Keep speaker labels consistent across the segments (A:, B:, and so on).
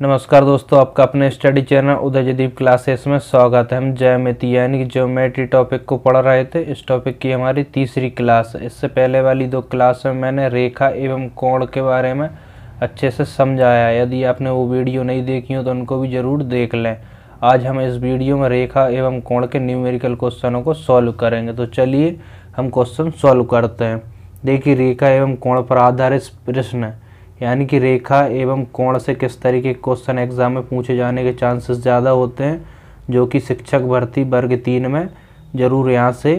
A: नमस्कार दोस्तों आपका अपने स्टडी चैनल उदयजदीप क्लासेस में स्वागत है हम ज्यामिति यानी कि ज्योमेट्री टॉपिक को पढ़ रहे थे इस टॉपिक की हमारी तीसरी क्लास है इससे पहले वाली दो क्लास में मैंने रेखा एवं कोण के बारे में अच्छे से समझाया यदि आपने वो वीडियो नहीं देखी हो तो उनको भी ज़रूर देख लें आज हम इस वीडियो में रेखा एवं कोण के न्यूमेरिकल क्वेश्चनों को सॉल्व करेंगे तो चलिए हम क्वेश्चन सॉल्व करते हैं देखिए रेखा एवं कोण पर आधारित प्रश्न है यानी कि रेखा एवं कोण से किस तरीके क्वेश्चन एग्ज़ाम में पूछे जाने के चांसेस ज़्यादा होते हैं जो कि शिक्षक भर्ती वर्ग तीन में ज़रूर यहाँ से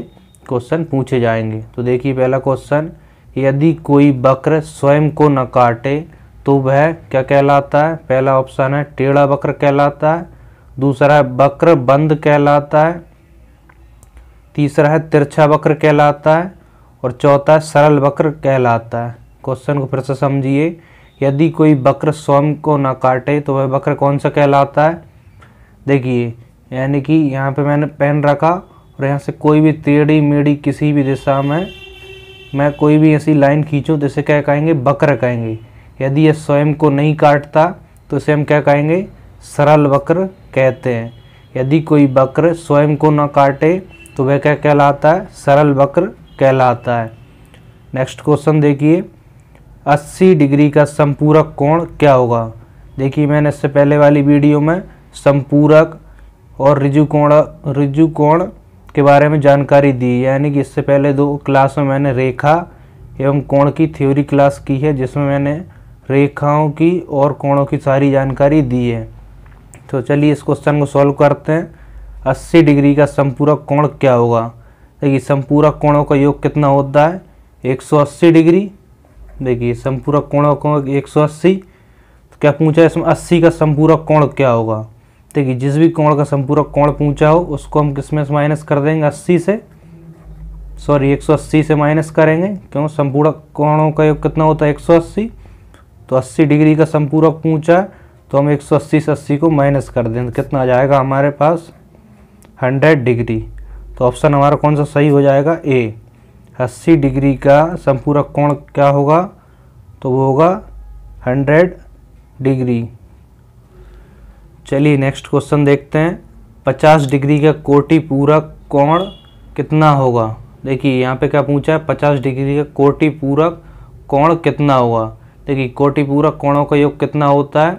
A: क्वेश्चन पूछे जाएंगे तो देखिए पहला क्वेश्चन यदि कोई वक्र स्वयं को न काटे तो वह क्या कहलाता है पहला ऑप्शन है टेढ़ा वक्र कहलाता है दूसरा है वक्र बंद कहलाता है तीसरा है तिरछा वक्र कहलाता है और चौथा सरल वक्र कहलाता है क्वेश्चन को फिर से समझिए यदि कोई बकर स्वयं को ना काटे तो वह बकर कौन सा कहलाता है देखिए यानी कि यहाँ पे मैंने पेन रखा और यहाँ से कोई भी टेढ़ी मेढ़ी किसी भी दिशा में मैं कोई भी ऐसी लाइन खींचूँ तो इसे क्या कहेंगे बकर कहेंगे यदि यह स्वयं को नहीं काटता तो इसे हम क्या कहेंगे सरल वक्र कहते हैं यदि कोई वक्र स्वयं को ना काटे तो वह क्या कहलाता है सरल वक्र कहलाता है नेक्स्ट क्वेश्चन देखिए 80 डिग्री का संपूरक कोण क्या होगा देखिए मैंने इससे पहले वाली वीडियो में संपूरक और रिजुकोण रिजुकोण के बारे में जानकारी दी यानी कि इससे पहले दो क्लास में मैंने रेखा एवं कोण की थ्योरी क्लास की है जिसमें मैंने रेखाओं की और कोणों की सारी जानकारी दी है तो चलिए इस क्वेश्चन को सॉल्व करते हैं अस्सी डिग्री का संपूरक कोण क्या होगा देखिए संपूरक कोणों का योग कितना होता है एक डिग्री देखिए संपूरक कोणों को एक सौ अस्सी तो क्या पूछा है इसमें अस्सी का संपूरक कोण क्या होगा देखिए जिस भी कोण का संपूरक कोण पूछा हो उसको हम किस में माइनस कर देंगे अस्सी से सॉरी एक सौ अस्सी से माइनस करेंगे क्यों संपूरक कोणों का योग कितना होता है एक सौ अस्सी तो अस्सी डिग्री का संपूरक पूछा तो हम एक सौ अस्सी से अस्सी को माइनस कर दें तो कितना आ जाएगा हमारे पास हंड्रेड डिग्री तो ऑप्शन हमारा कौन सा सही हो जाएगा ए अस्सी डिग्री का संपूरक कोण क्या होगा तो वो होगा हंड्रेड डिग्री चलिए नेक्स्ट क्वेश्चन देखते हैं पचास डिग्री का कोटि पूरक कोण कितना होगा देखिए यहाँ पे क्या पूछा है पचास डिग्री का कोटि पूरक कोण कितना होगा देखिए कोटि पूरक कोणों का योग कितना होता है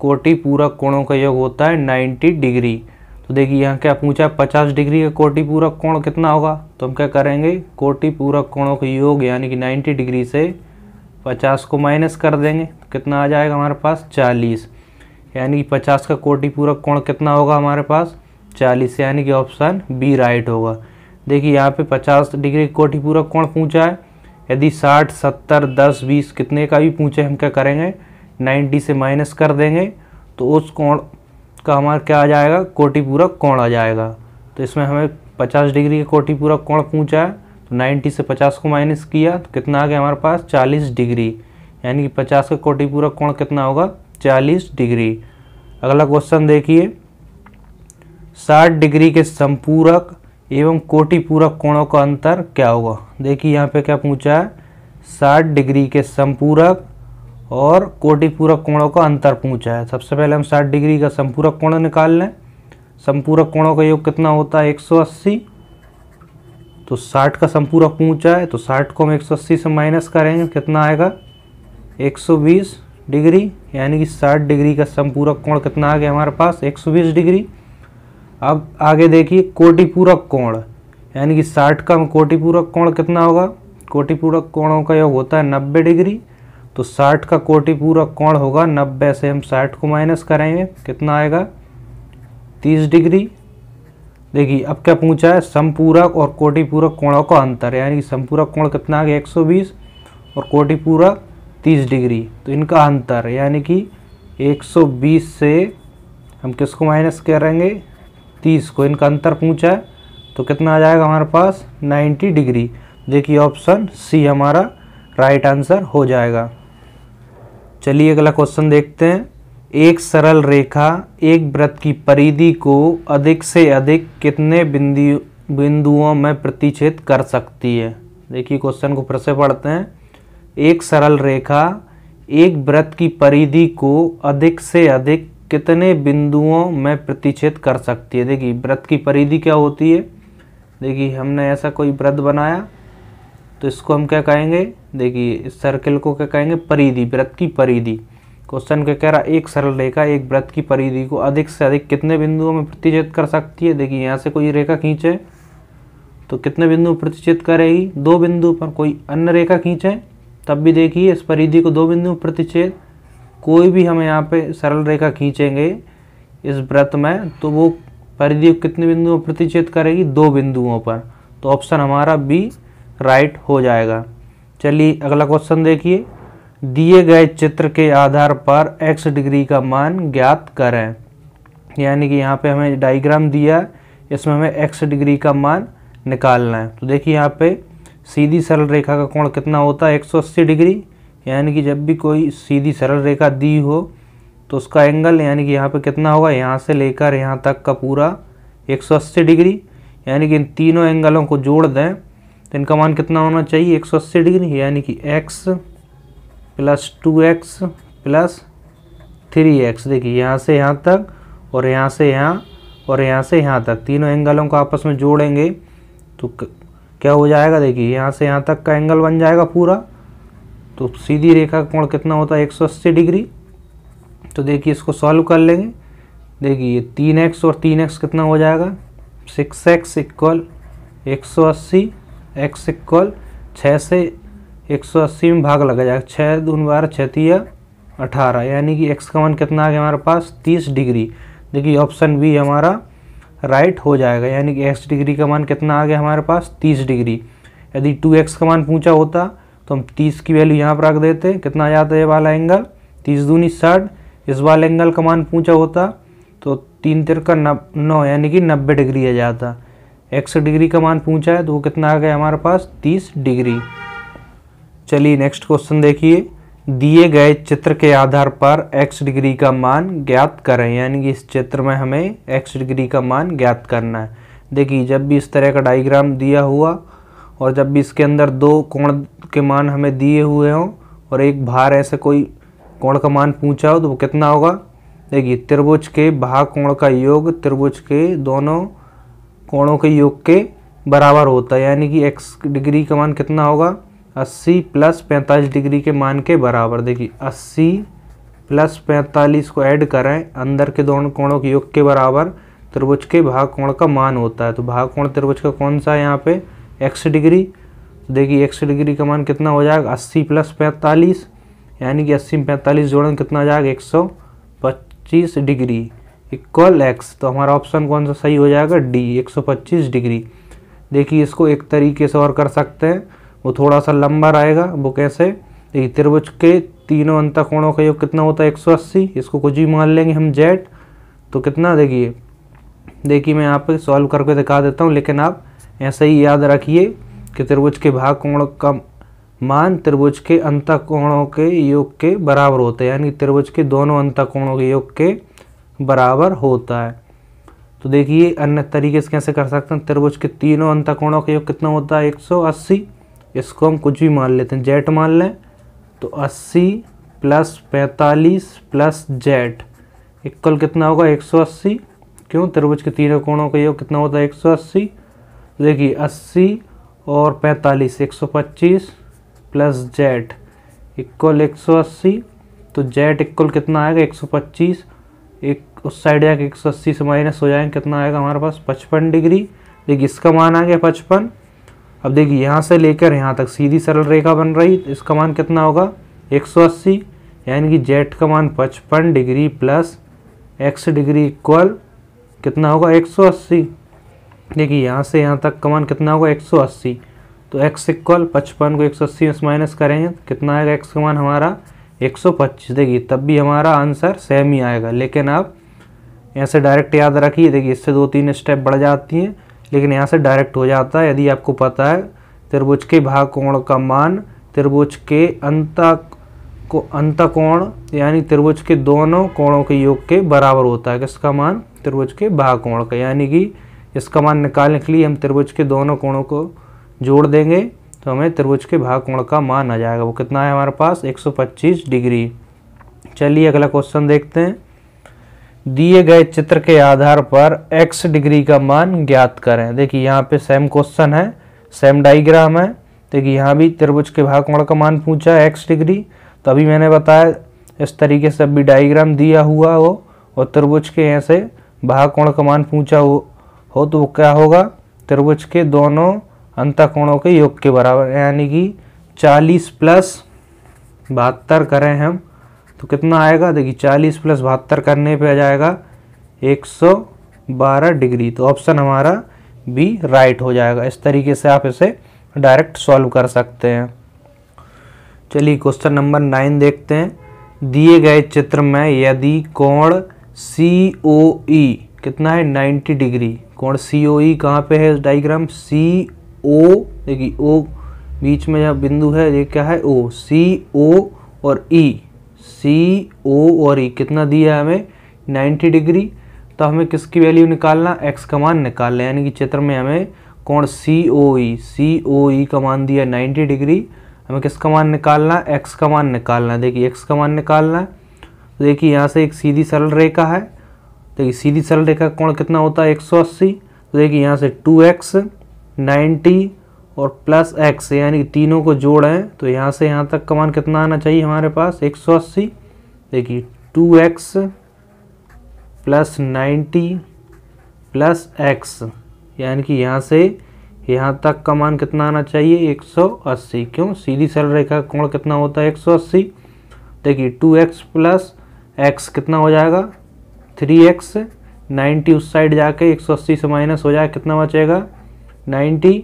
A: कोटि पूरक कोणों का योग होता है नाइन्टी डिग्री तो देखिए यहाँ क्या पूछा है पचास डिग्री का कोटिपूरक पूरक कोण कितना होगा तो हम क्या करेंगे कोटिपूरक पूरक कोणों का योग यानी कि 90 डिग्री से 50 को माइनस कर देंगे तो कितना आ जाएगा हमारे पास 40 यानी कि 50 का कोटिपूरक पूरक कोण कितना होगा हमारे पास 40 यानी कि ऑप्शन बी राइट होगा देखिए यहाँ पे 50 डिग्री कोटि पूरक कोण पूछा है यदि साठ सत्तर दस बीस कितने का भी पूछे हम क्या करेंगे नाइन्टी से माइनस कर देंगे तो उस कोण इसका हमारा क्या आ जाएगा कोटिपूरक कोण आ जाएगा तो इसमें हमें 50 डिग्री का कोटिपूरक कोण पूछा है तो 90 से 50 को माइनस किया तो कितना आ गया हमारे पास 40 डिग्री यानी कि 50 का कोटिपूरक कोण कितना होगा 40 डिग्री अगला क्वेश्चन देखिए 60 डिग्री के संपूरक एवं कोटिपूरक कोणों का अंतर क्या होगा देखिए यहाँ पर क्या पूछा है साठ डिग्री के संपूरक और कोटिपूरक कोणों का अंतर पूछा है सबसे पहले हम 60 डिग्री का संपूरक कोण निकाल लें संपूरक कोणों का योग कितना होता है 180 तो 60 का संपूरक पूछा है तो 60 को हम 180 से माइनस करेंगे कितना आएगा 120 डिग्री यानी कि 60 डिग्री का संपूरक कोण कितना आ गया हमारे पास 120 डिग्री अब आगे देखिए कोटिपूरक कोण यानी कि साठ का कोटिपूरक कोण कितना होगा कोटिपूरक कोणों का योग होता है नब्बे डिग्री तो 60 का कोटि पूरा कोण होगा 90 से हम 60 को माइनस करेंगे कितना आएगा 30 डिग्री देखिए अब क्या पूछा है समपूरक और कोटि पूरक कोणों का अंतर यानी कि समपूरक कोण कितना आ गया 120 और कोटि पूरक 30 डिग्री तो इनका अंतर यानी कि 120 से हम किसको माइनस करेंगे 30 को इनका अंतर पूछा है तो कितना आ जाएगा हमारे पास 90 डिग्री देखिए ऑप्शन सी हमारा राइट आंसर हो जाएगा चलिए अगला क्वेश्चन देखते हैं एक सरल रेखा एक व्रत की परिधि को अधिक से अधिक कितने बिंदु बिंदुओं में प्रतिच्छेद कर सकती है देखिए क्वेश्चन को फिर से पढ़ते हैं एक सरल रेखा एक व्रत की परिधि को अधिक से अधिक कितने बिंदुओं में प्रतिच्छेद कर सकती है देखिए व्रत की परिधि क्या होती है देखिए हमने ऐसा कोई व्रत बनाया तो इसको हम क्या कहेंगे देखिए इस सर्किल को क्या कहेंगे परिधि व्रत की परिधि क्वेश्चन क्या कह रहा है एक सरल रेखा एक व्रत की परिधि को अधिक से अधिक कितने बिंदुओं में प्रतिजित कर सकती है देखिए यहाँ से कोई रेखा खींचे तो कितने बिंदु प्रतिजित करेगी दो बिंदु पर कोई अन्य रेखा खींचे तब भी देखिए इस परिधि को दो बिंदु प्रतिच्छेद कोई भी हम यहाँ पे सरल रेखा खींचेंगे इस व्रत में तो वो परिधि कितने बिंदुओं प्रतिच्छेद करेगी दो बिंदुओं पर तो ऑप्शन हमारा बी राइट हो जाएगा चलिए अगला क्वेश्चन देखिए दिए गए चित्र के आधार पर x डिग्री का मान ज्ञात करें यानी कि यहाँ पे हमें डायग्राम दिया इसमें हमें x डिग्री का मान निकालना है तो देखिए यहाँ पे सीधी सरल रेखा का कोण कितना होता है एक डिग्री यानी कि जब भी कोई सीधी सरल रेखा दी हो तो उसका एंगल यानी कि यहाँ पे कितना होगा यहाँ से लेकर यहाँ तक का पूरा 180 डिग्री यानी कि इन तीनों एंगलों को जोड़ दें तो इनका मान कितना होना चाहिए 180 डिग्री यानी कि x plus two x plus three x देखिए यहाँ से यहाँ तक और यहाँ से यहाँ और यहाँ से यहाँ तक तीनों एंगलों को आपस में जोड़ेंगे तो क्या हो जाएगा देखिए यहाँ से यहाँ तक का एंगल बन जाएगा पूरा तो सीधी रेखा का कोण कितना होता है 180 डिग्री तो देखिए इसको सॉल्व कर लेंगे देखिए ये तीन एक्स और तीन एक्स कितना हो जाएगा सिक्स एक्स इक्वल एक सौ अस्सी एक्स इक्वल छः से एक सौ अस्सी में भाग लगा जाएगा छः दून बारह छतिया अठारह यानी कि एक्स का मान कितना आ गया हमारे पास तीस डिग्री देखिए ऑप्शन बी हमारा राइट हो जाएगा यानी कि एक्स डिग्री का मान कितना आ गया हमारे पास तीस डिग्री यदि टू एक्स का मान पूछा होता तो हम तीस की वैल्यू यहाँ पर रख देते कितना आ जाता है ये वाला एंगल तीस दूनी साठ इस वाला एंगल का मान पूछा होता तो तीन तिर का नौ यानी कि नब्बे डिग्री आ जाता एक्स डिग्री का मान पूछा है तो वो कितना आ गया हमारे पास तीस डिग्री चलिए नेक्स्ट क्वेश्चन देखिए दिए गए चित्र के आधार पर एक्स डिग्री का मान ज्ञात करें यानी कि इस चित्र में हमें एक्स डिग्री का मान ज्ञात करना है देखिए जब भी इस तरह का डायग्राम दिया हुआ और जब भी इसके अंदर दो कोण के मान हमें दिए हुए हों और एक भार ऐसे कोई कोण का मान पूछा हो तो वो कितना होगा देखिए त्रिभुज के भाग कोण का योग त्रिभुज के दोनों कोणों के योग के बराबर होता है यानी कि एक्स डिग्री का मान कितना होगा अस्सी प्लस पैंतालीस डिग्री के मान के बराबर देखिए अस्सी प्लस पैंतालीस को ऐड करें अंदर के दोनों कोणों के योग के बराबर त्रिभुज के भाग कोण का मान होता है तो भाग कोण त्रिभुज का कौन सा है यहाँ पे एक्स डिग्री तो देखिए एक्स डिग्री का मान कितना हो जाएगा अस्सी प्लस पैंतालीस यानी कि अस्सी में पैंतालीस जोड़न कितना हो जाएगा एक सौ पच्चीस डिग्री इक्वल एक्स तो हमारा ऑप्शन कौन सा सही हो जाएगा डी 125 डिग्री देखिए इसको एक तरीके से और कर सकते हैं वो थोड़ा सा लंबा रहेगा वो कैसे देखिए त्रिभुज के तीनों अंत कोणों का योग कितना होता है 180 इसको कुछ भी मान लेंगे हम जेड तो कितना देखिए देखिए मैं यहाँ पे सॉल्व करके दिखा देता हूँ लेकिन आप ऐसे ही याद रखिए कि त्रिभुज के भाग कोण का मान त्रिभुज के अंत कोणों के योग के बराबर होते हैं यानी त्रिभुज के दोनों अंत कोणों के योग के बराबर होता है तो देखिए अन्य तरीके से कैसे कर सकते हैं त्रिभुज के तीनों अंतकोणों का योग कितना होता है 180 इसको हम कुछ भी मान लेते हैं जेट मान लें तो 80 प्लस पैंतालीस प्लस जेट इक्वल कितना होगा 180 क्यों त्रिभुज के तीनों कोणों का योग कितना होता है 180 देखिए 80 और 45 125 प्लस जेट इक्वल 180 तो जेट इक्वल कितना आएगा 125 एक उस साइड जाके एक सौ अस्सी से माइनस हो जाएंगे कितना आएगा हमारे पास पचपन डिग्री देखिए इसका मान आ गया पचपन अब देखिए यहाँ से लेकर यहाँ तक सीधी सरल रेखा बन रही तो इसका मान कितना होगा एक सौ अस्सी यानी कि जेड का मान पचपन degree plus x degree equal कितना होगा एक सौ अस्सी देखिए यहाँ से यहाँ तक का मान कितना होगा एक सौ अस्सी तो एक्स इक्वल पचपन को एक सौ अस्सी में माइनस करेंगे तो कितना आएगा एक्स का मान हमारा एक सौ पच्चीस देखिए तब भी हमारा आंसर सेम ही आएगा लेकिन आप यहाँ से डायरेक्ट याद रखिए देखिए इससे दो तीन स्टेप बढ़ जाती हैं लेकिन यहाँ से डायरेक्ट हो जाता है यदि आपको पता है त्रिभुज के भाग कोण का मान त्रिभुज के अंत को अंत कोण यानी त्रिभुज के दोनों कोणों के योग के बराबर होता है किसका मान त्रिभुज के भाग कोण का यानी कि इसका मान निकालने के लिए हम त्रिभुज के दोनों कोणों को जोड़ देंगे तो हमें त्रिभुज के भाग कोण का मान आ जाएगा वो कितना है हमारे पास 125 डिग्री चलिए अगला क्वेश्चन देखते हैं दिए गए चित्र के आधार पर x डिग्री का मान ज्ञात करें देखिए यहाँ पे सेम क्वेश्चन है सेम डाइग्राम है देखिए यहाँ भी त्रिभुज के भागकोण का मान पूछा है एक्स डिग्री तो अभी मैंने बताया इस तरीके से अभी डाइग्राम दिया हुआ हो और त्रिभुज के ऐसे भागकोण का मान पूछा हो हो तो वो क्या होगा त्रिभुज के दोनों अंतकोणों के योग के बराबर यानी कि चालीस प्लस बहत्तर करें हम तो कितना आएगा देखिए चालीस प्लस बहत्तर करने पे आ जाएगा एक सौ बारह डिग्री तो ऑप्शन हमारा बी राइट हो जाएगा इस तरीके से आप इसे डायरेक्ट सॉल्व कर सकते हैं चलिए क्वेश्चन नंबर नाइन देखते हैं दिए गए चित्र में यदि कोण सी ओ ई कितना है 90 डिग्री कोण सी ओ ई कहाँ पर है डाइग्राम सी ओ देखिए ओ बीच में जब बिंदु है ये क्या है ओ सी ओ और ई e, सी ओ और ई e, कितना दिया है हमें 90 डिग्री तो हमें किसकी वैल्यू निकालना एक्स का मान निकालना यानी कि चित्र में हमें कौन सी ओ ई सी ओ ई का मान दिया 90 डिग्री हमें किसका मान निकालना एक्स का मान निकालना है देखिए एक्स का मान निकालना तो देखिए यहाँ से एक सीधी सरल रेखा है देखिए सीधी सरल रेखा कौन कितना होता है एक सौ तो देखिए यहाँ से एक्स नाइन्टी और प्लस एक्स यानी कि तीनों को जोड़ें तो यहाँ से यहाँ तक कमान कितना आना चाहिए हमारे पास एक सौ अस्सी देखिए two x plus ninety plus x यानी कि यहाँ से यहाँ तक का मान कितना आना चाहिए 180 क्यों सीधी सरल रेखा का कोण कितना होता है 180 देखिए 2x प्लस एक्स कितना हो जाएगा 3x 90 उस साइड जाके 180 से माइनस हो जाएगा कितना बचेगा नाइन्टी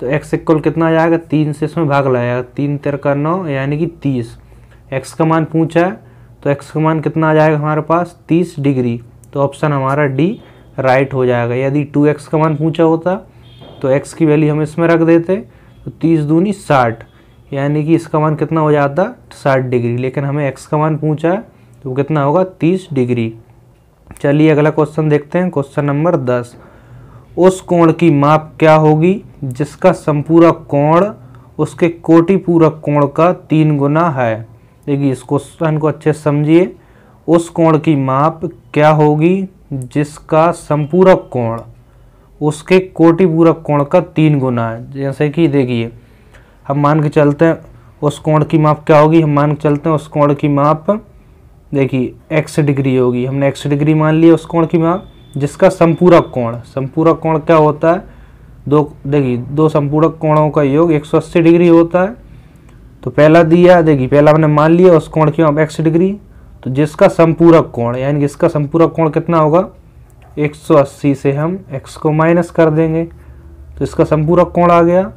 A: तो एक्स इक्वल कितना आ जाएगा तीन से इसमें भाग लाएगा तीन तिर का नौ यानी कि तीस एक्स का मान पूछा है तो एक्स का मान कितना आ जाएगा हमारे पास तीस डिग्री तो ऑप्शन हमारा डी राइट हो जाएगा यदि टू एक्स का मान पूछा होता तो एक्स की वैल्यू हम इसमें रख देते तो तीस दूनी साठ यानी कि इसका मान कितना हो जाता साठ डिग्री लेकिन हमें एक्स का मान पूछा है तो कितना होगा तीस डिग्री चलिए अगला क्वेश्चन देखते हैं क्वेश्चन नंबर दस उस कोण की माप क्या होगी जिसका संपूरक कोण उसके कोटिपूरक कोण का तीन गुना है देखिए इस क्वेश्चन को अच्छे समझिए उस कोण की माप क्या होगी जिसका संपूरक कोण उसके कोटिपूरक कोण का तीन गुना है जैसे कि देखिए हम मान के चलते हैं उस कोण की माप क्या होगी हम मान के चलते हैं उस कोण की माप देखिए एक्स डिग्री होगी हमने एक्स डिग्री मान लिया उस कोण की माप जिसका संपूरक कोण संपूरक कोण क्या होता है दो देखिए दो संपूरक कोणों का योग 180 डिग्री होता है तो पहला दिया देखिए पहला हमने मान लिया उस कोण की हम एक्स डिग्री तो जिसका संपूरक कोण यानी कि इसका संपूरक कोण कितना होगा 180 से हम x को माइनस कर देंगे तो इसका संपूरक कोण आ गया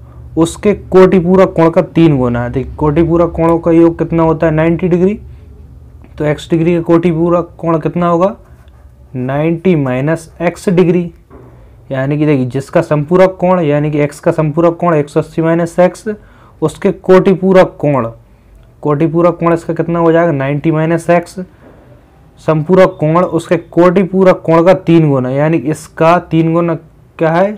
A: उसके कोटिपूरक कोण का तीन गुना है देखिए कोटिपूरक कोणों का योग कितना होता है 90 डिग्री तो x डिग्री का कोटिपूरक कोण कितना होगा 90 माइनस एक्स डिग्री यानी कि देखिए जिसका संपूरक कोण यानी कि एक्स का संपूरक कोण एक सौ अस्सी माइनस एक्स उसके कोटिपूरक कोण कोटिपूरक कोण इसका कितना हो जाएगा 90 माइनस एक्स संपूरक कोण उसके कोटिपूरक कोण का तीन गुना यानी कि इसका तीन गुना क्या है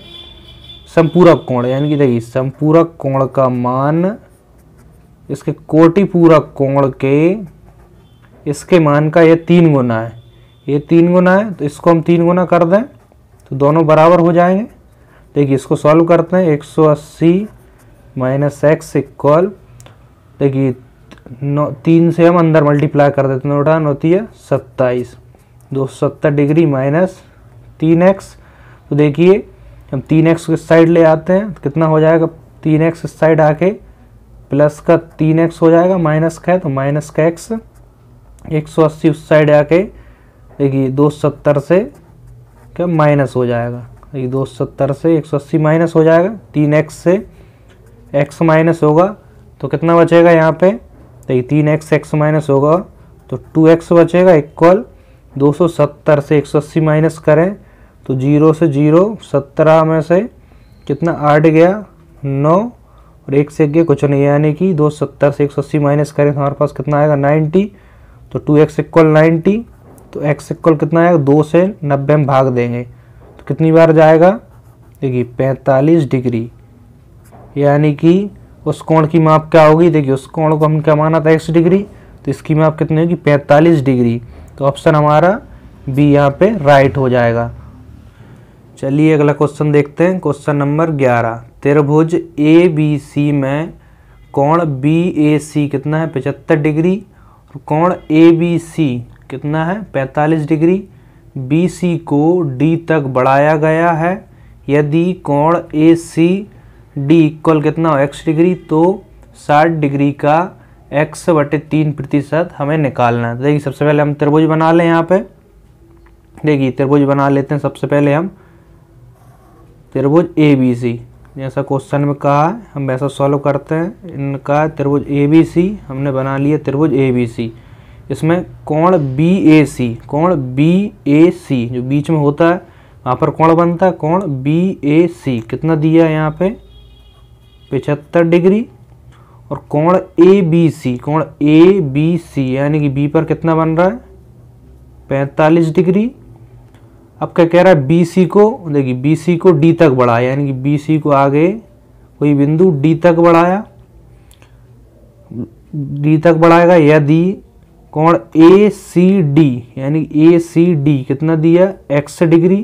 A: संपूरक कोण यानी कि देखिए संपूरक कोण का मान इसके कोटिपूरक कोण के इसके मान का यह तीन गुना है ये तीन गुना है तो इसको हम तीन गुना कर दें तो दोनों बराबर हो जाएंगे देखिए इसको सॉल्व करते हैं 180 सौ अस्सी माइनस एक्स इक्वल देखिए नौ तीन से हम अंदर मल्टीप्लाई कर देते हैं उठा होती है सत्ताईस दो सौ सत्तर डिग्री माइनस तीन एक्स तो देखिए हम तीन एक्स इस साइड ले आते हैं तो कितना हो जाएगा तीन एक्स इस साइड आके प्लस का तीन एक्स हो जाएगा माइनस का है तो माइनस का एक्स एक सौ अस्सी उस साइड आके देखिए दो सत्तर से क्या माइनस हो जाएगा ये दो सत्तर से एक सौ अस्सी माइनस हो जाएगा तीन एक्स से एक्स माइनस होगा तो कितना बचेगा यहाँ पे तो ये तीन एक्स एक्स माइनस होगा तो टू एक्स बचेगा इक्वल दो सौ सत्तर से एक सौ अस्सी माइनस करें तो जीरो से जीरो सत्रह में से कितना आठ गया नौ और एक से गया कुछ नहीं यानी कि दो सत्तर से एक सौ अस्सी माइनस करें तो हमारे पास कितना आएगा नाइन्टी तो टू एक्स इक्वल नाइन्टी तो एक्स इक्वल कितना है दो से नब्बे में भाग देंगे तो कितनी बार जाएगा देखिए पैंतालीस डिग्री यानी कि उस कोण की माप क्या होगी देखिए उस कोण को हमने क्या माना था एक्स डिग्री तो इसकी माप कितनी होगी पैंतालीस डिग्री तो ऑप्शन हमारा बी यहाँ पे राइट हो जाएगा चलिए अगला क्वेश्चन देखते हैं क्वेश्चन नंबर ग्यारह त्रिभुज ए बी सी में कोण बी ए सी कितना है पचहत्तर डिग्री और कोण ए बी सी कितना है 45 डिग्री बी सी को डी तक बढ़ाया गया है यदि कोण ए सी डी इक्वल कितना हो एक्स डिग्री तो 60 डिग्री का एक्स बटे तीन प्रतिशत हमें निकालना है तो देखिए सबसे पहले हम त्रिभुज बना लें यहाँ पे देखिए त्रिभुज बना लेते हैं सबसे पहले हम त्रिभुज ए बी सी जैसा क्वेश्चन में कहा है हम वैसा सॉल्व करते हैं इनका त्रिभुज ए बी सी हमने बना लिया त्रिभुज ए बी सी इसमें कोण बी ए सी कोण बी ए सी जो बीच में होता है वहाँ पर कोण बनता है कोण बी ए सी कितना दिया है यहाँ पे पचहत्तर डिग्री और कोण ए बी सी कोण ए बी सी यानी कि बी पर कितना बन रहा है पैंतालीस डिग्री अब क्या कह रहा है बी सी को देखिए बी सी को डी तक बढ़ाया यानी कि बी सी को आगे कोई बिंदु डी तक बढ़ाया डी तक बढ़ाएगा यदि कौन ए सी डी यानी ए सी डी कितना दिया एक्स डिग्री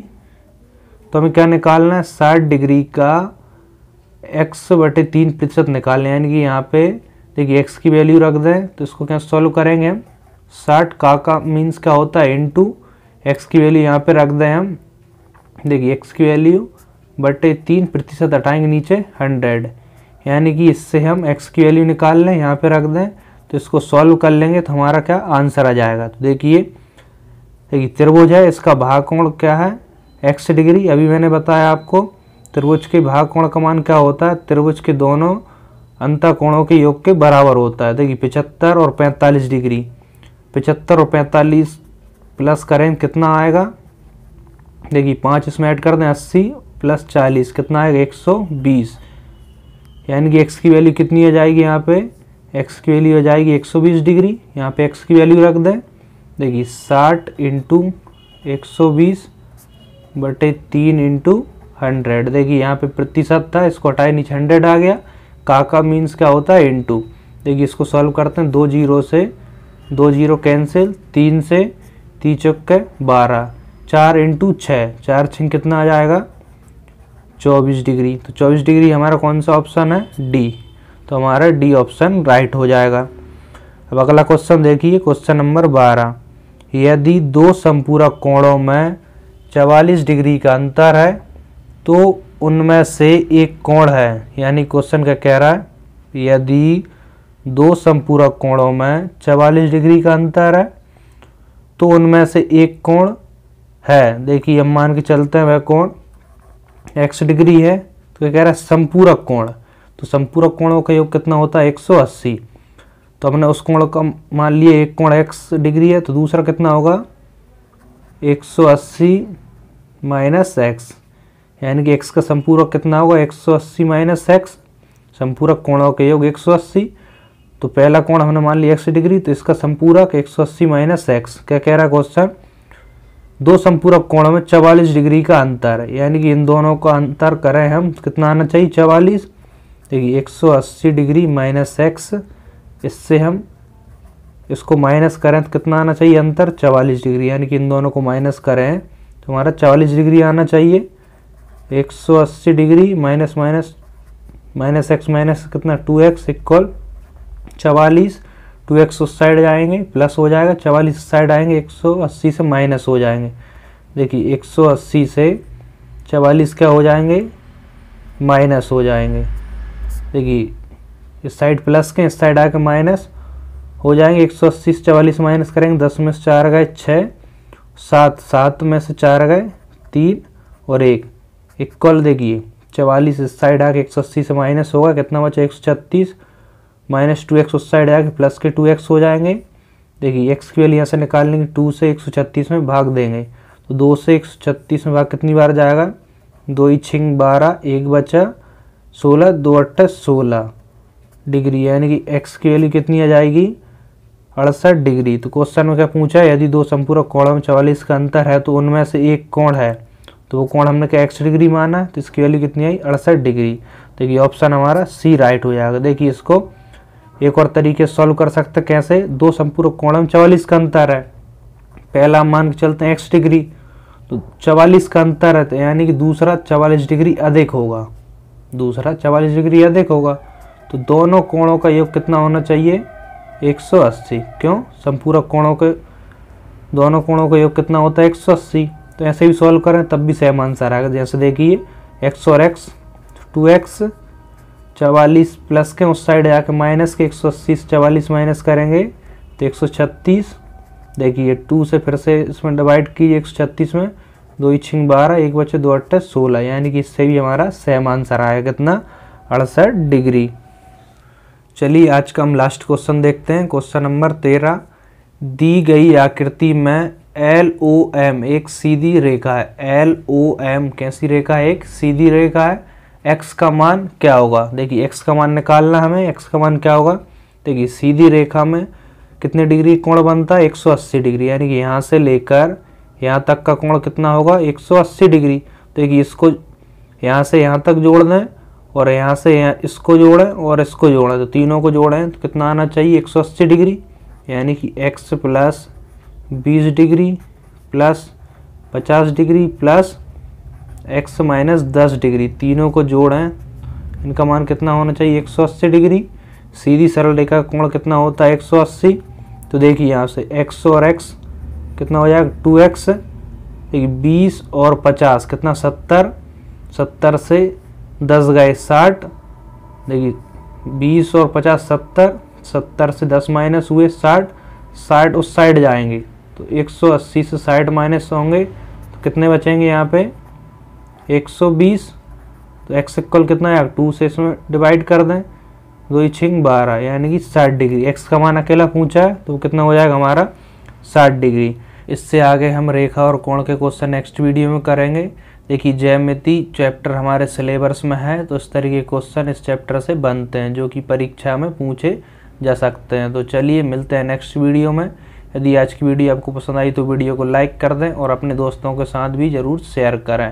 A: तो हमें क्या निकालना है साठ डिग्री का एक्स बटे तीन प्रतिशत निकालना है यानी कि यहाँ पे देखिए एक्स की वैल्यू रख दें तो इसको क्या सॉल्व करेंगे हम साठ का का मीन्स क्या होता है इन टू एक्स की वैल्यू यहाँ पे रख दें हम देखिए एक्स की वैल्यू बटे तीन प्रतिशत हटाएंगे नीचे हंड्रेड यानी कि इससे हम एक्स की वैल्यू निकाल लें यहाँ पे रख दें तो इसको सॉल्व कर लेंगे तो हमारा क्या आंसर आ जाएगा तो देखिए देखिए त्रिभुज है इसका भाग कोण क्या है एक्स डिग्री अभी मैंने बताया आपको त्रिभुज के भाग कोण का मान क्या होता है त्रिभुज के दोनों अंतर कोणों के योग के बराबर होता है देखिए पिचहत्तर और पैंतालीस डिग्री पिचहत्तर और पैंतालीस प्लस करें कितना आएगा देखिए पाँच इसमें ऐड कर दें अस्सी प्लस चालीस कितना आएगा एक सौ बीस यानी कि एक्स की वैल्यू कितनी आ जाएगी यहाँ पे एक्स की वैल्यू हो जाएगी 120 डिग्री यहाँ पे एक्स की वैल्यू रख दें देखिए साठ इंटू एक सौ बीस बटे तीन इंटू हंड्रेड देखिए यहाँ पे प्रतिशत था इसको हटाए नीचे हंड्रेड आ गया काका मीन्स क्या होता है इंटू देखिए इसको सॉल्व करते हैं दो जीरो से दो जीरो कैंसिल तीन से तीन चौके बारह चार इंटू छः चार छः कितना आ जाएगा चौबीस डिग्री तो चौबीस डिग्री हमारा कौन सा ऑप्शन है डी तो हमारा डी ऑप्शन राइट हो जाएगा अब अगला क्वेश्चन देखिए क्वेश्चन नंबर बारह यदि दो संपूरक कोणों में 44 डिग्री का अंतर है तो उनमें से एक कोण है यानी क्वेश्चन का कह रहा है यदि दो संपूरक कोणों में 44 डिग्री का अंतर है तो उनमें से एक कोण है देखिए हम मान के चलते हैं वह कोण एक्स डिग्री है तो क्या कह रहा है संपूरक कोण तो संपूरक कोणों का योग कितना होता है 180 तो हमने उस कोण का मान लिए एक कोण x डिग्री है तो दूसरा कितना होगा 180 माइनस एक्स यानी कि x का संपूरक कितना होगा 180 माइनस एक्स संपूरक कोणों का योग 180 तो पहला कोण हमने मान लिया x डिग्री तो इसका संपूरक 180 माइनस एक्स क्या कह रहा है क्वेश्चन दो संपूरक कोणों में चवालीस डिग्री का अंतर यानी कि इन दोनों का अंतर करें हम कितना आना चाहिए चवालीस देखिए 180 डिग्री माइनस एक्स इससे हम इसको माइनस करें तो कितना आना चाहिए अंतर चवालीस डिग्री यानी कि इन दोनों को माइनस करें तो हमारा चवालीस डिग्री आना चाहिए 180 degree minus minus minus x minus कितना टू एक्स इक्वल चवालीस टू एक्स उस साइड जाएंगे प्लस हो जाएगा चवालीस साइड आएंगे 180 से माइनस हो जाएंगे देखिए 180 से चवालीस क्या हो जाएंगे माइनस हो जाएंगे देखिए इस साइड प्लस के इस साइड आके माइनस हो जाएंगे एक सौ अस्सी से चवालीस माइनस करेंगे दस में से चार गए छः सात सात में से चार गए तीन और एक इक्वल देखिए चवालीस इस साइड आके एक सौ अस्सी से माइनस होगा कितना बचा एक सौ छत्तीस माइनस टू एक्स उस साइड आके प्लस के टू एक्स हो जाएंगे देखिए एक्स की वैल्यू यहाँ से निकाल लेंगे टू से एक सौ छत्तीस में भाग देंगे तो दो से एक सौ छत्तीस में भाग कितनी बार जाएगा दो ही छिंग बारह एक बचा सोलह दो अट्ठा सोलह डिग्री यानी कि एक्स की वैल्यू कितनी आ जाएगी अड़सठ डिग्री तो क्वेश्चन में क्या पूछा है यदि दो संपूर्ण कोणों में चवालीस का अंतर है तो उनमें से एक कोण है तो वो कोण हमने क्या एक्स डिग्री माना तो इसकी वैल्यू कितनी आई अड़सठ डिग्री तो ये ऑप्शन हमारा सी राइट हो जाएगा देखिए इसको एक और तरीके सॉल्व कर सकते कैसे दो संपूर्ण कोणम में चवालीस का अंतर है पहला हम मान के चलते हैं एक्स डिग्री तो चवालीस का अंतर है तो यानी कि दूसरा चवालीस डिग्री अधिक होगा दूसरा चवालीस डिग्री अधिक होगा तो दोनों कोणों का योग कितना होना चाहिए 180 क्यों संपूरक कोणों के दोनों कोणों का योग कितना होता है 180 तो ऐसे भी सॉल्व करें तब भी सेम आंसर आएगा जैसे देखिए एक्स और एक्स टू एक्स चवालीस प्लस के उस साइड आके माइनस के एक सौ अस्सी से चवालीस माइनस करेंगे तो एक सौ छत्तीस देखिए टू से फिर से इसमें डिवाइड कीजिए एक सौ छत्तीस में दो छिंग बारह एक बच्चे दो अट्ठे सोलह यानी कि इससे भी हमारा सेम आंसर आया कितना अड़सठ डिग्री चलिए आज का हम लास्ट क्वेश्चन देखते हैं क्वेश्चन नंबर तेरह दी गई आकृति में एल ओ एम एक सीधी रेखा है एल ओ एम कैसी रेखा है एक सीधी रेखा है एक्स का मान क्या होगा देखिए एक्स का मान निकालना हमें एक्स का मान क्या होगा देखिए सीधी रेखा में कितने डिग्री कोण बनता है 180 डिग्री यानी कि यहाँ से लेकर यहाँ तक का कोण कितना होगा 180 डिग्री तो एक इसको यहाँ से यहाँ तक जोड़ दें और यहाँ से यहाँ इसको जोड़ें और इसको जोड़ें तो तीनों को जोड़ें तो कितना आना चाहिए 180 डिग्री यानी कि x प्लस बीस डिग्री प्लस पचास डिग्री प्लस x माइनस दस डिग्री तीनों को जोड़ें इनका मान कितना होना चाहिए 180 डिग्री सीधी सरल रेखा का कोण कितना होता है 180 तो देखिए यहाँ से x और x कितना हो जाएगा टू एक्स बीस और पचास कितना सत्तर सत्तर से दस गए साठ देखिए बीस और पचास सत्तर सत्तर से दस माइनस हुए साठ साठ उस साइड जाएंगे तो एक सौ अस्सी से साठ माइनस होंगे तो कितने बचेंगे यहाँ पे एक सौ बीस तो एक्स इक्वल कितना है टू से इसमें डिवाइड कर दें दो छिंग बारह यानी कि साठ डिग्री एक्स का मान अकेला पूछा है तो कितना हो जाएगा हमारा साठ डिग्री इससे आगे हम रेखा और कोण के क्वेश्चन नेक्स्ट वीडियो में करेंगे देखिए जयमिति चैप्टर हमारे सिलेबस में है तो इस तरीके क्वेश्चन इस चैप्टर से बनते हैं जो कि परीक्षा में पूछे जा सकते हैं तो चलिए मिलते हैं नेक्स्ट वीडियो में यदि आज की वीडियो आपको पसंद आई तो वीडियो को लाइक कर दें और अपने दोस्तों के साथ भी ज़रूर शेयर करें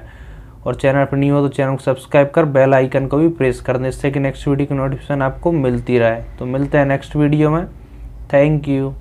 A: और चैनल पर नहीं हो तो चैनल को सब्सक्राइब कर बेल आइकन को भी प्रेस कर दें इससे कि नेक्स्ट वीडियो की नोटिफिकेशन आपको मिलती रहे तो मिलते हैं नेक्स्ट वीडियो में थैंक यू